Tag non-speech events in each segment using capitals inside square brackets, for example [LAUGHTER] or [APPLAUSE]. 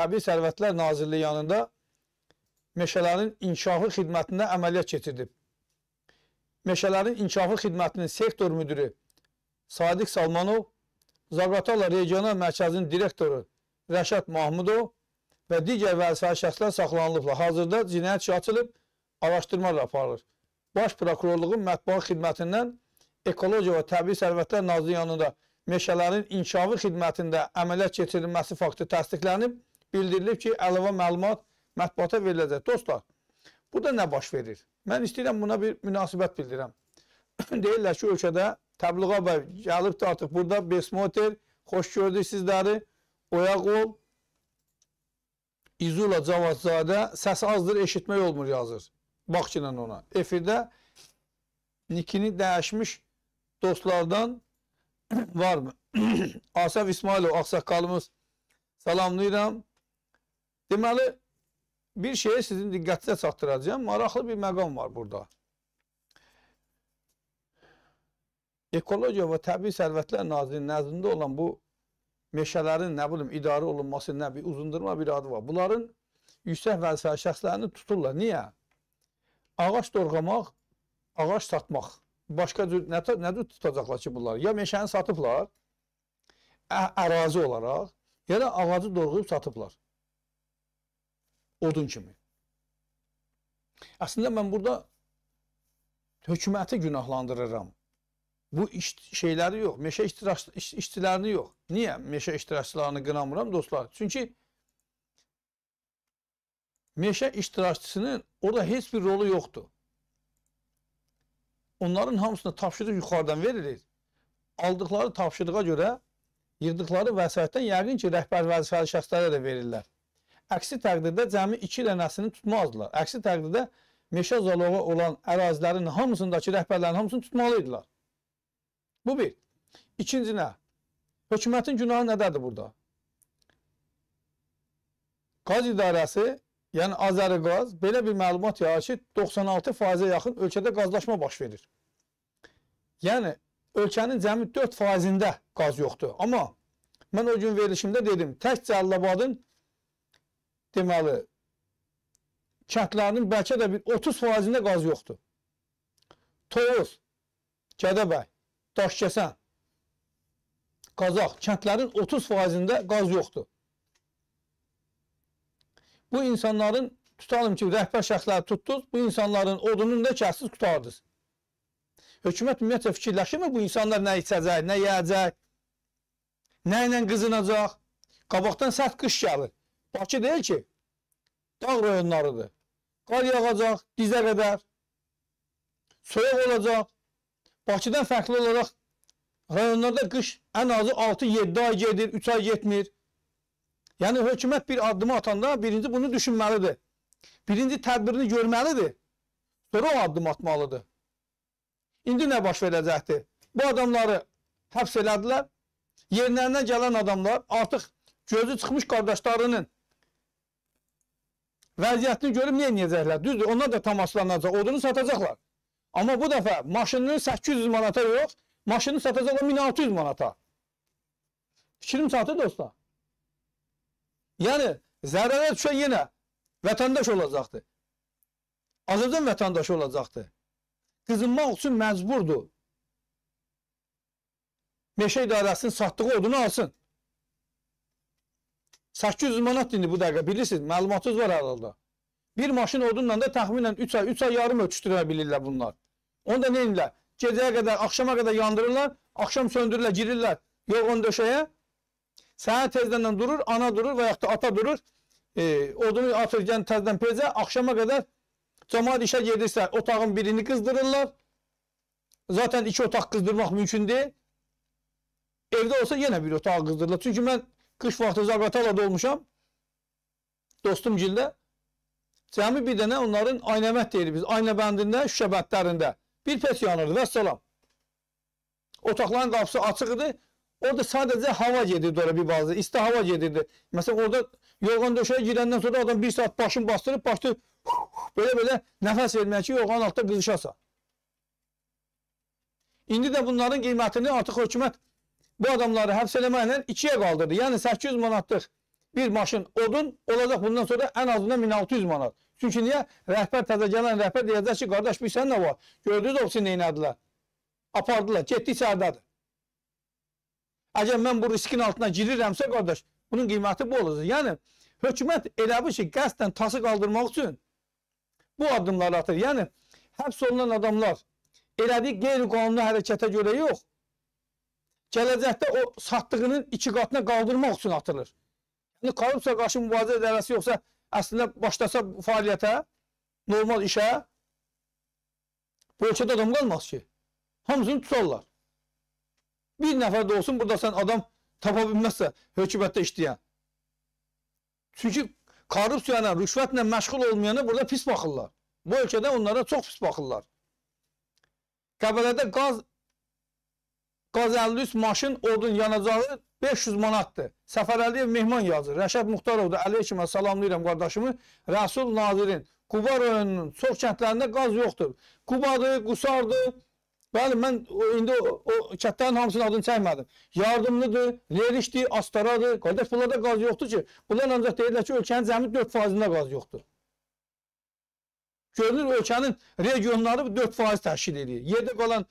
Təbii Sərvətlər Nazirliyi yanında meşələrin inkişafı xidmətində əməliyyat keçirdib. Meşələrin inkişafı xidmətinin sektor müdiri Sadiq Salmanov, Zaqatala Regional Mərkəzinin direktoru Rəşad Mahmudov və digər vəzifəli şəxslər saxlanılıblar. Hazırda cinayət işi açılıb, araşdırmalar aparılır. Baş prokurorluğun mətbuat xidmətindən Ekologiya və Təbii Sərvətlər Nazirliyi yanında meşələrin inkişafı xidmətində əməliyyat keçirilməsi faktı təsdiqlənib bildirilib ki, əlavə məlumat mətbuata veriləcək. Dostlar, bu da nə baş verir? Mən istəyirəm buna bir münasibət bildirəm. [COUGHS] Deyirlər ki, ölkədə Təbliğ bəy gəlib də artıq burada Besmoter, xoş gördük sizləri, Oyaqol, İzula Cavadzadə, səs azdır, eşitmək olmur yazır. Baxçınan ona. Efirdə nikini dəyişmiş dostlardan [COUGHS] varmı? [COUGHS] Asaf İsmailov, Ağsaqqalımız salamlayıram. Deməli, bir şeyə sizin diqqətinizə çatdıracağım. Maraqlı bir məqam var burada. Ekologiya və Təbii Sərvətlər Nazirinin nəzdində olan bu meşələrin, nə bilim, idarə olunması, nə bir uzundurma bir adı var. Bunların yüksək vəzifəli şəxslərini tuturlar. Niyə? Ağaç dorğamaq, ağaç satmaq. Başqa cür nə, nədir tutacaqlar ki, bunlar? Ya meşəni satıblar, ərazi olaraq, ya da ağacı dorğuyub satıblar odun kimi. Əslində mən burada hökuməti günahlandırıram. Bu iş, şeyləri yox, meşə iştirak, iş, işçilərini yox. Niyə meşə iştirakçılarını qınamıram dostlar? Çünki meşə iştirakçısının orada heç bir rolu yoxdur. Onların hamısına tapşırıq yuxarıdan verilir. Aldıqları tapşırığa görə yığdıqları vəsaitdən yəqin ki, rəhbər vəzifəli şəxslərə də verirlər. Əksi təqdirdə cəmi iki dənəsini tutmazdılar. Əksi təqdirdə meşə zaloğa olan ərazilərin hamısındakı rəhbərlərin hamısını tutmalıydılar. Bu bir. İkinci nə? Hökumətin günahı nədədir burada? Qaz idarəsi, yəni Azəriqaz belə bir məlumat yayır ki, 96%-ə yaxın ölkədə qazlaşma baş verir. Yəni, ölkənin cəmi 4%-də qaz yoxdur. Amma mən o gün verilişimdə dedim, tək Cəllabadın deməli kəndlərinin bəlkə də bir 30 faizində qaz yoxdur. Tovuz, Gədəbəy, Daşkəsən, Qazaq kəndlərin 30 faizində qaz yoxdur. Bu insanların tutalım ki, rəhbər şəxsləri tutdunuz, bu insanların odununu da kəsiz qutardınız. Hökumət ümumiyyətlə fikirləşirmi bu insanlar nə içəcək, nə yeyəcək, nə ilə qızınacaq? Qabaqdan sərt qış gəlir. Bakı deyil ki, dağ rayonlarıdır. Qar yağacaq dizə qədər, soyuq olacaq. Bakıdan fərqli olaraq rayonlarda qış ən azı 6-7 ay gedir, 3 ay getmir. Yəni, hökumət bir addımı atanda birinci bunu düşünməlidir. Birinci tədbirini görməlidir. Sonra o addım atmalıdır. İndi nə baş verəcəkdir? Bu adamları həbs elədilər. Yerlərinə gələn adamlar artıq gözü çıxmış qardaşlarının vəziyyətini görüb niyə necəklər? Düzdür, onlar da tamaslanacaq, odunu satacaqlar. Amma bu dəfə maşınını 800 manata yox, maşını satacaqlar 1600 manata. Fikrim çatır dostlar. Yəni, zərərə düşə yenə vətəndaş olacaqdır. Azərbaycan vətəndaşı olacaqdır. Qızınmaq üçün məcburdur. Meşə idarəsinin satdığı odunu alsın. 800 manat indi bu dəqiqə, bilirsiniz, məlumatınız var aralıda. Bir maşın odunla da təxminən 3 ay, 3 ay yarım ötüşdürə bilirlər bunlar. Onu da neyinlər? Gecəyə qədər, axşama qədər yandırırlar, axşam söndürürlər, girirlər yorğun döşəyə. Səhər tezdəndən durur, ana durur və da ata durur. E, odunu atırken tezden peze. Akşama kadar cəmaat işe gedirsə, otağın birini kızdırırlar. Zaten iki otaq qızdırmaq mümkün değil. Evde olsa yine bir otağı kızdırırlar çünkü ben qış vaxtı Zaqatalada olmuşam. Dostum gildə. Cəmi bir dənə onların aynəmət deyirik biz. Aynə bəndində, şüşə bəndlərində. Bir pes yanırdı. Vəssalam. Otaqların qapısı açıq idi. Orada sadəcə hava gedirdi oraya bir bazı. İsti hava gedirdi. Məsələn orada yorğan döşəyə girəndən sonra adam bir saat başını bastırıb başlayıb belə-belə nəfəs verməyə ki, yorğan altda qızışasa. İndi də bunların qiymətini artıq hökumət bu adamları həbsələməklə ikiyə qaldırdı. Yəni 800 manatlıq bir maşın odun olacaq bundan sonra ən azından 1600 manat. Çünki niyə? Rəhbər təzə gələn rəhbər deyəcək ki, qardaş bir sən nə var? Gördünüz ofisi neynədilər? Apardılar, getdi içəridədir. Əgər mən bu riskin altına girirəmsə qardaş, bunun qiyməti bu olacaq. Yəni hökumət elə bu şey qəsdən tası qaldırmaq üçün bu addımları atır. Yəni həbs olunan adamlar elədiyi qeyri-qanuni hərəkətə görə yox, gələcəkdə o satdığının iki qatına qaldırmaq üçün atılır. Yəni korrupsiya qarşı mübarizə idarəsi yoxsa əslində başlasa fəaliyyətə, normal işə bu ölkədə adam qalmaz ki. Hamısını tutarlar. Bir nəfər də olsun burada sən adam tapa bilməzsə hökumətdə işləyən. Çünki korrupsiya ilə, rüşvətlə məşğul olmayana burada pis baxırlar. Bu ölkədə onlara çox pis baxırlar. Qəbələdə qaz Qazəllüs maşın odun yanacağı 500 manatdır. Səfərəliyev mehman yazır. Rəşad Muxtarov da əleykümə salamlayıram qardaşımı. Rəsul Nazirin Quba rayonunun çox kəndlərində qaz yoxdur. Qubadır, Qusardır. Bəli, mən indi o, o kətlərin hamısının adını çəkmədim. Yardımlıdır, Lerişdir, Astaradır. Qardaş, bunlarda qaz yoxdur ki, bunlar ancaq deyirlər ki, ölkənin cəmi 4 faizində qaz yoxdur. Görünür, ölkənin regionları 4 faiz təşkil edir. Yerdə qalan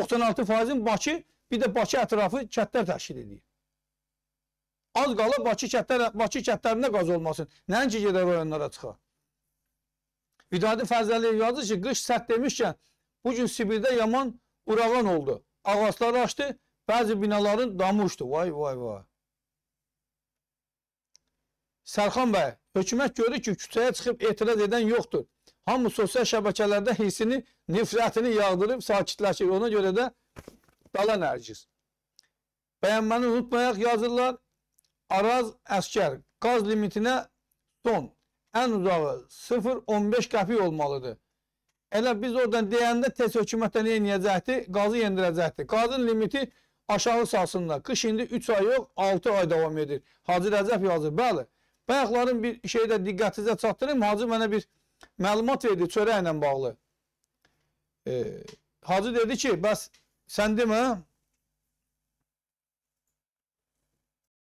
96 faizin Bakı bir də Bakı ətrafı kəndlər təşkil edir. Az qala Bakı kəndlər Bakı kəndlərində qaz olmasın. Nəinki gedə rayonlara çıxa. Vidadi Fəzəliyev yazır ki, qış sərt demişkən bu gün Sibirdə yaman urağan oldu. Ağaclar açdı, bəzi binaların damı uçdu. Vay vay vay. Sərxan bəy, hökumət görür ki, küçəyə çıxıb etiraz edən yoxdur. Hamı sosial şəbəkələrdə hissini, nifrətini yağdırıb sakitləşir. Ona görə də Dala Nərgiz. Bəyənməni unutmayaq yazırlar. Araz əskər qaz limitinə son. Ən uzağı 0.15 qəpik olmalıdır. Elə biz oradan deyəndə tez hökumətdə nə edəcəkdi? Qazı yendirəcəkdi. Qazın limiti aşağı salsınlar. Qış indi 3 ay yox, 6 ay davam edir. Hacı Rəcəb yazır. Bəli. Bayaqların bir şeydə diqqətinizə çatdırım. Hacı mənə bir məlumat verdi çörəklə bağlı. E, Hacı dedi ki, bəs Sen değil mi